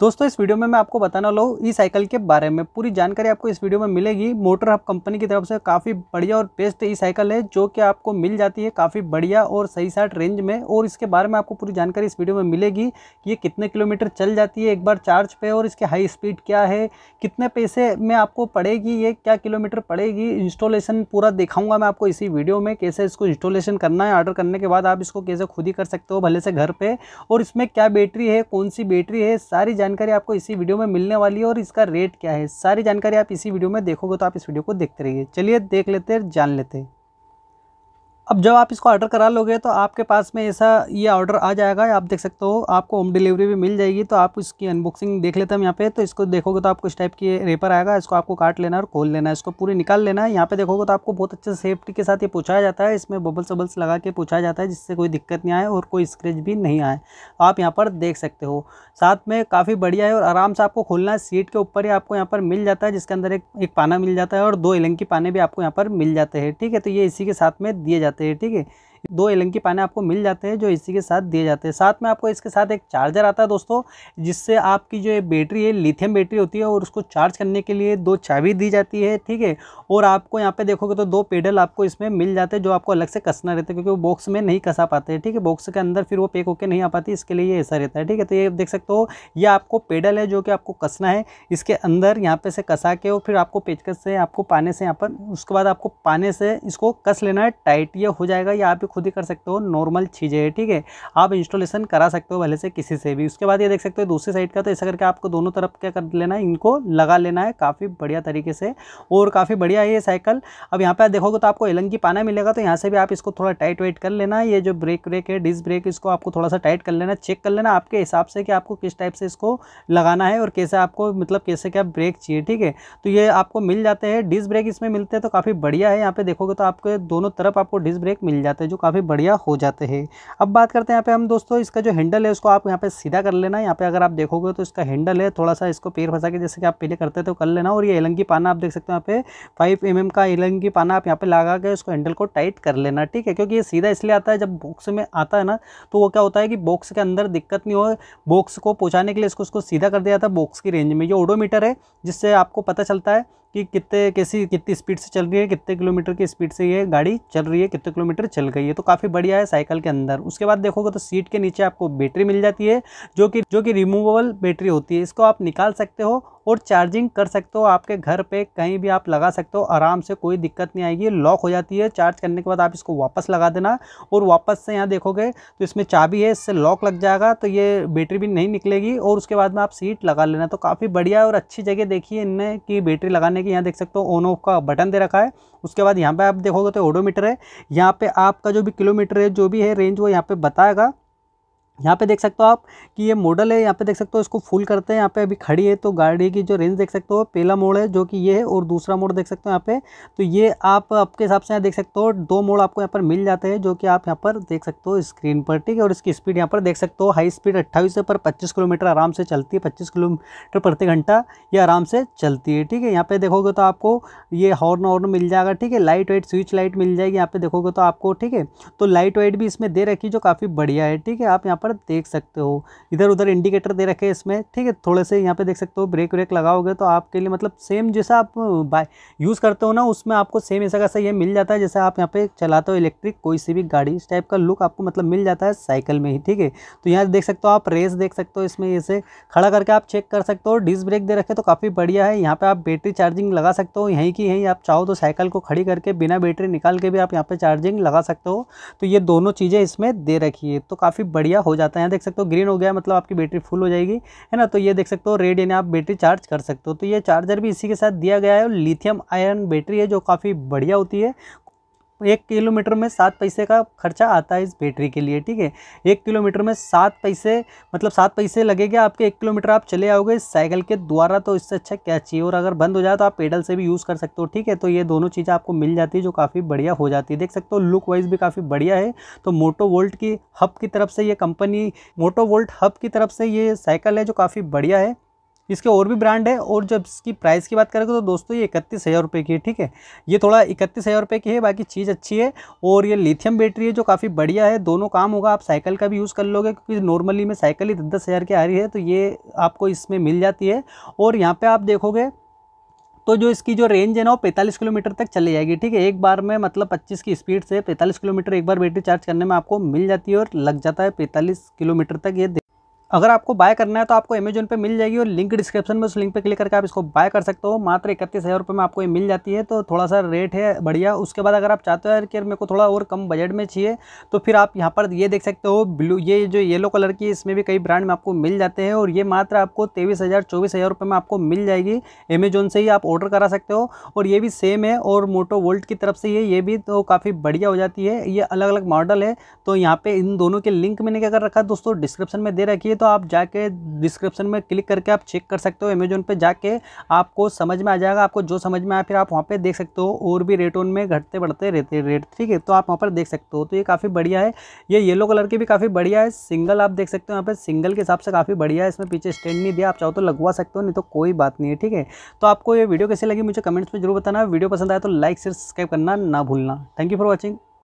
दोस्तों इस वीडियो में मैं आपको बताने वाला हूँ ई साइकिल के बारे में पूरी जानकारी आपको इस वीडियो में मिलेगी मोटर हब कंपनी की तरफ से काफ़ी बढ़िया और बेस्ट ई साइकिल है जो कि आपको मिल जाती है काफ़ी बढ़िया और सही साठ रेंज में और इसके बारे में आपको पूरी जानकारी इस वीडियो में मिलेगी कि ये कितने किलोमीटर चल जाती है एक बार चार्ज पे और इसकी हाई स्पीड क्या है कितने पैसे में आपको पड़ेगी ये क्या किलोमीटर पड़ेगी इंस्टॉलेशन पूरा दिखाऊँगा मैं आपको इसी वीडियो में कैसे इसको इंस्टॉलेशन करना है ऑर्डर करने के बाद आप इसको कैसे खुद ही कर सकते हो भले से घर पर और इसमें क्या बैटरी है कौन सी बैटरी है सारी जानकारी आपको इसी वीडियो में मिलने वाली है और इसका रेट क्या है सारी जानकारी आप इसी वीडियो में देखोगे तो आप इस वीडियो को देखते रहिए चलिए देख लेते हैं जान लेते हैं अब जब आप इसको ऑर्डर करा लोगे तो आपके पास में ऐसा ये ऑर्डर आ जाएगा आप देख सकते हो आपको होम डिलीवरी भी मिल जाएगी तो आप इसकी अनबॉक्सिंग देख लेते हैं हम यहाँ पे तो इसको देखोगे तो आपको इस टाइप की रेपर आएगा इसको आपको काट लेना और खोल लेना है इसको पूरी निकाल लेना है यहाँ पे देखोगे तो आपको बहुत अच्छे सेफ्टी के साथ ये पूछा जाता है इसमें बबल्स वबल्स लगा के पूछा जाता है जिससे कोई दिक्कत नहीं आए और कोई स्क्रेच भी नहीं आए आप यहाँ पर देख सकते हो साथ में काफ़ी बढ़िया है और आराम से आपको खोलना है सीट के ऊपर ही आपको यहाँ पर मिल जाता है जिसके अंदर एक पाना मिल जाता है और दो एलंकी पाने भी आपको यहाँ पर मिल जाते हैं ठीक है तो ये इसी के साथ में दिए जाते जाते हैं ठीक है दो एलंकी पाने आपको मिल जाते हैं जो इसी के साथ दिए जाते हैं साथ में आपको इसके साथ एक चार्जर आता है दोस्तों जिससे आपकी जो ये बैटरी है लिथियम बैटरी होती है और उसको चार्ज करने के लिए दो चाबी दी जाती है ठीक है और आपको यहाँ पे देखोगे तो दो पेडल आपको इसमें मिल जाते हैं जो आपको अलग से कसना रहता है क्योंकि वो बॉक्स में नहीं कसा पाते हैं ठीक है बॉक्स के अंदर फिर वो पैक होकर नहीं आ पाती इसके लिए ये ऐसा रहता है ठीक है तो ये देख सकते हो ये आपको पेडल है जो कि आपको कसना है इसके अंदर यहाँ पे से कसा के और फिर आपको पेचकस से आपको पाने से यहाँ पर उसके बाद आपको पाने से इसको कस लेना है टाइट ये हो जाएगा या आप खुद ही कर सकते हो नॉर्मल चीज़ें है ठीक है आप इंस्टॉलेशन करा सकते हो भले से किसी से भी उसके बाद ये देख सकते हो दूसरी साइड का तो ऐसा करके आपको दोनों तरफ क्या कर लेना है इनको लगा लेना है काफ़ी बढ़िया तरीके से और काफ़ी बढ़िया है ये साइकिल अब यहाँ पर देखोगे तो आपको एलंगी पाना मिलेगा तो यहाँ से भी आप इसको थोड़ा टाइट वाइट कर लेना ये जो ब्रेक ब्रेक है डिस्क ब्रेक इसको आपको थोड़ा सा टाइट कर लेना चेक कर लेना आपके हिसाब से कि आपको किस टाइप से इसको लगाना है और कैसे आपको मतलब कैसे क्या ब्रेक चाहिए ठीक है तो ये आपको मिल जाते हैं डिस्क ब्रेक इसमें मिलते हैं तो काफ़ी बढ़िया है यहाँ पे देखोगे तो आपके दोनों तरफ आपको डिस्क ब्रेक मिल जाते हैं जो काफ़ी बढ़िया हो जाते हैं अब बात करते हैं यहाँ पे हम दोस्तों इसका जो हैंडल है उसको आप यहाँ पे सीधा कर लेना यहाँ पे अगर आप देखोगे तो इसका हैंडल है थोड़ा सा इसको पेड़ फंसा के जैसे कि आप पहले करते थे तो कर लेना और ये एलंगी पाना आप देख सकते हो यहाँ पे फाइव एम mm का एलंगी पाना आप यहाँ पर लगा के उसको हैंडल को टाइट कर लेना ठीक है क्योंकि ये सीधा इसलिए आता है जब बॉक्स में आता है ना तो वो क्या होता है कि बॉक्स के अंदर दिक्कत नहीं हो बॉक्स को पहुँचाने के लिए इसको उसको सीधा कर दिया था बॉक्स की रेंज में ये ओडोमीटर है जिससे आपको पता चलता है कि कितने कैसी कितनी स्पीड से चल रही है कितने किलोमीटर की स्पीड से ये गाड़ी चल रही है कितने किलोमीटर चल गई है तो काफ़ी बढ़िया है साइकिल के अंदर उसके बाद देखोगे तो सीट के नीचे आपको बैटरी मिल जाती है जो कि जो कि रिमूवेबल बैटरी होती है इसको आप निकाल सकते हो और चार्जिंग कर सकते हो आपके घर पे कहीं भी आप लगा सकते हो आराम से कोई दिक्कत नहीं आएगी लॉक हो जाती है चार्ज करने के बाद आप इसको वापस लगा देना और वापस से यहाँ देखोगे तो इसमें चाबी है इससे लॉक लग जाएगा तो ये बैटरी भी नहीं निकलेगी और उसके बाद में आप सीट लगा लेना तो काफ़ी बढ़िया और अच्छी जगह देखिए इनने कि बैटरी लगाने की यहाँ देख सकते हो ऑन ऑफ का बटन दे रखा है उसके बाद यहाँ पर आप देखोगे तो ओडोमीटर है यहाँ पर आपका जो भी किलोमीटर है जो भी है रेंज वो यहाँ पर बताएगा यहाँ पे देख सकते हो आप कि ये मॉडल है यहाँ पे देख सकते हो इसको फुल करते हैं यहाँ पे अभी खड़ी है तो गाड़ी की जो रेंज देख सकते हो पहला मोड़ है जो कि ये है और दूसरा मोड़ देख सकते हो यहाँ पे तो ये आप आपके हिसाब से यहाँ देख सकते हो दो मोड़ आपको यहाँ पर मिल जाते हैं जो कि आप यहाँ पर देख सकते हो स्क्रीन पर ठीक है और इसकी स्पीड यहाँ पर देख सकते हो हाई स्पीड अट्ठाईस पर पच्चीस किलोमीटर आराम से चलती है पच्चीस किलोमीटर प्रति घंटा ये आराम से चलती है ठीक है यहाँ पर देखोगे तो आपको ये हॉर्न हॉर्न मिल जाएगा ठीक है लाइट वाइट स्विच लाइट मिल जाएगी यहाँ पे देखोगे तो आपको ठीक है तो लाइट वाइट भी इसमें दे रखी जो काफ़ी बढ़िया है ठीक है आप यहाँ पर देख सकते हो इधर उधर इंडिकेटर दे रखे हैं इसमें ठीक है थोड़े से यहाँ पे देख सकते हो ब्रेक व्रेक लगाओगे तो आपके लिए मतलब सेम जैसा आप बाय यूज़ करते हो ना उसमें आपको सेम ऐसा कैसा ये मिल जाता है जैसे आप यहाँ पे चलाते हो इलेक्ट्रिक कोई सी भी गाड़ी इस टाइप का लुक आपको मतलब मिल जाता है साइकिल में ही ठीक है तो यहाँ देख सकते हो आप रेस देख सकते हो इसमें ऐसे खड़ा करके आप चेक कर सकते हो डिस्क ब्रेक दे रखे तो काफ़ी बढ़िया है यहाँ पर आप बैटरी चार्जिंग लगा सकते हो यहीं की यहीं आप चाहो तो साइकिल को खड़ी करके बिना बैटरी निकाल के भी आप यहाँ पर चार्जिंग लगा सकते हो तो ये दोनों चीज़ें इसमें दे रखी है तो काफ़ी बढ़िया हो जाता है यहाँ देख सकते हो ग्रीन हो गया मतलब आपकी बैटरी फुल हो जाएगी है ना तो ये देख सकते हो रेड यानी आप बैटरी चार्ज कर सकते हो तो ये चार्जर भी इसी के साथ दिया गया है और लिथियम आयरन बैटरी है जो काफ़ी बढ़िया होती है एक किलोमीटर में सात पैसे का खर्चा आता है इस बैटरी के लिए ठीक है एक किलोमीटर में सात पैसे मतलब सात पैसे लगेगा आपके एक किलोमीटर आप चले आओगे इस साइकिल के द्वारा तो इससे अच्छा क्या चाहिए और अगर बंद हो जाए तो आप पेडल से भी यूज़ कर सकते हो ठीक है तो ये दोनों चीज़ें आपको मिल जाती है जो काफ़ी बढ़िया हो जाती है देख सकते हो लुक वाइज भी काफ़ी बढ़िया है तो मोटो वोल्ट की हब की तरफ से ये कंपनी मोटो वोल्ट हब की तरफ से ये साइकिल है जो काफ़ी बढ़िया है इसके और भी ब्रांड है और जब इसकी प्राइस की बात करेंगे तो दोस्तों ये इकतीस हज़ार रुपये की है ठीक है ये थोड़ा इकतीस हज़ार रुपये की है बाकी चीज़ अच्छी है और ये लिथियम बैटरी है जो काफ़ी बढ़िया है दोनों काम होगा आप साइकिल का भी यूज़ कर लोगे क्योंकि नॉर्मली में साइकिल ही दस हज़ार की आ रही है तो ये आपको इसमें मिल जाती है और यहाँ पर आप देखोगे तो जो इसकी जो रेंज है ना वो पैंतालीस किलोमीटर तक चली जाएगी ठीक है एक बार में मतलब पच्चीस की स्पीड से पैंतालीस किलोमीटर एक बार बैटरी चार्ज करने में आपको मिल जाती है और लग जाता है पैंतालीस किलोमीटर तक ये अगर आपको बाय करना है तो आपको अमेजोन पे मिल जाएगी और लिंक डिस्क्रिप्शन में उस लिंक पे क्लिक करके आप इसको बाय कर सकते हो मात्र इकतीस हज़ार रुपये में आपको ये मिल जाती है तो थोड़ा सा रेट है बढ़िया उसके बाद अगर आप चाहते हो कि मेरे को थोड़ा और कम बजट में चाहिए तो फिर आप यहाँ पर ये देख सकते हो ब्लू ये जो येलो कलर की इसमें भी कई ब्रांड में आपको मिल जाते हैं और ये मात्र आपको तेईस हज़ार चौबीस हज़ार रुपये में आपको मिल जाएगी अमेजोन से ही आप ऑर्डर करा सकते हो और ये भी सेम है और मोटो वोल्ट की तरफ से ये ये भी तो काफ़ी बढ़िया हो जाती है ये अलग अलग मॉडल है तो यहाँ पर इन दोनों के लिंक मैंने क्या कर रखा है दोस्तों डिस्क्रिप्शन में दे रखी है तो तो आप जाके डिस्क्रिप्शन में क्लिक करके आप चेक कर सकते हो अमेजोन पे जाके आपको समझ में आ जाएगा आपको जो समझ में आए फिर आप वहाँ पे देख सकते हो और भी रेट उन में घटते बढ़ते रहते रेट ठीक है तो आप वहाँ पर देख सकते हो तो ये काफ़ी बढ़िया है ये येलो कलर की भी काफ़ी बढ़िया है सिंगल आप देख सकते हो यहाँ पर सिंगल के हिसाब से काफ़ी बढ़िया है इसमें पीछे स्टैंड नहीं दिया आप चाहो तो लगवा सकते हो नहीं तो कोई बात नहीं है ठीक है तो आपको ये वीडियो कैसे लगी मुझे कमेंट्स में जरूर बताना वीडियो पसंद आए तो लाइक से सब्सक्राइब करना ना भूलना थैंक यू फॉर वॉचिंग